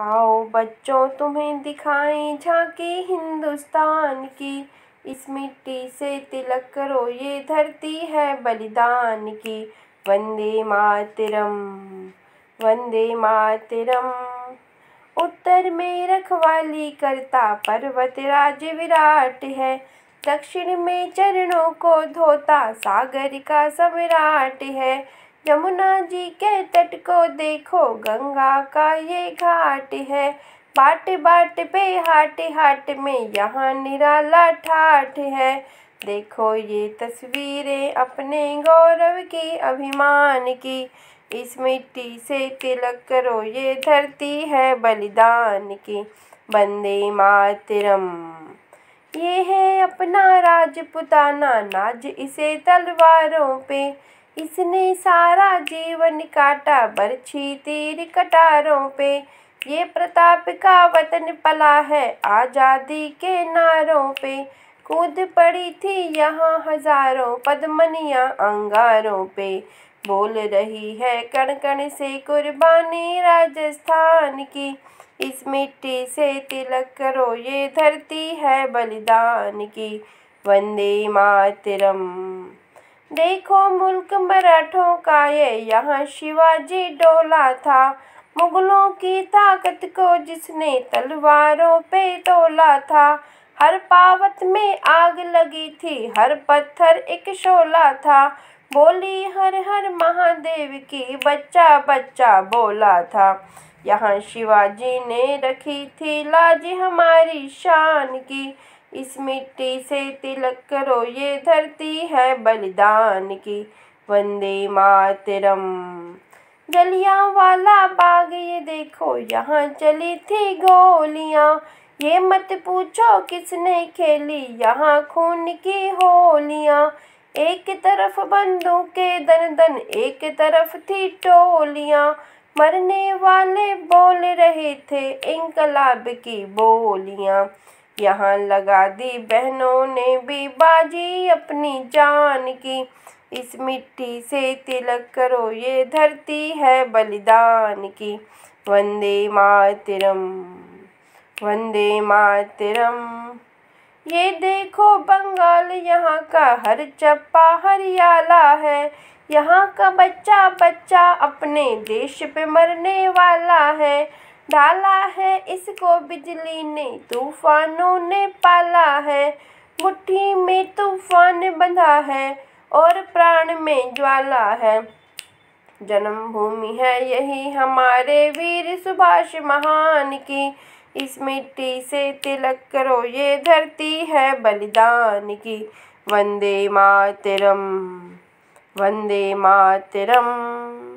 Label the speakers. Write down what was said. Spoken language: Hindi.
Speaker 1: आओ बच्चों तुम्हें दिखाएं झांकी हिंदुस्तान की इस मिट्टी से तिलक करो ये धरती है बलिदान की वंदे मातरम वंदे मातरम उत्तर में रखवाली करता पर्वत राज विराट है दक्षिण में चरणों को धोता सागर का सम्राट है यमुना जी के तट को देखो गंगा का ये घाट है बाट बाट पे हाट हाट में यहाँ निराला ठाट है देखो ये तस्वीरें अपने गौरव की अभिमान की इस मिट्टी से तिलक करो ये धरती है बलिदान की बंदे मातरम ये है अपना राजपुताना नाज इसे तलवारों पे इसने सारा जीवन काटा बरछी तीर कटारों पे ये प्रताप का वतन पला है आज़ादी के नारों पे कूद पड़ी थी यहाँ हजारों पदमनिया अंगारों पे बोल रही है कण कण से कुर्बानी राजस्थान की इस मिट्टी से तिलक करो ये धरती है बलिदान की वंदे मातरम देखो मुल्क मराठों का ये यहाँ शिवाजी डोला था मुगलों की ताकत को जिसने तलवारों पे तोला था हर पावत में आग लगी थी हर पत्थर एक शोला था बोली हर हर महादेव की बच्चा बच्चा बोला था यहाँ शिवाजी ने रखी थी लाज हमारी शान की इस मिट्टी से तिलक करो ये धरती है बलिदान की वंदे मातरम जलिया वाला बाग ये देखो यहाँ चली थी गोलियाँ ये मत पूछो किसने खेली यहाँ खून की होलियाँ एक तरफ बंदूक के दन दन एक तरफ थी टोलियाँ मरने वाले बोल रहे थे इंकलाब की बोलियाँ यहाँ लगा दी बहनों ने भी बाजी अपनी जान की इस मिट्टी से तिलक करो ये धरती है बलिदान की वंदे मातरम वंदे मातरम ये देखो बंगाल यहाँ का हर चप्पा हरियाला है यहाँ का बच्चा बच्चा अपने देश पे मरने वाला है डाला है इसको बिजली ने तूफानों ने पाला है मुट्ठी में तूफान बंधा है और प्राण में ज्वाला है जन्मभूमि है यही हमारे वीर सुभाष महान की इस मिट्टी से तिलक करो ये धरती है बलिदान की वंदे मातरम वंदे मातरम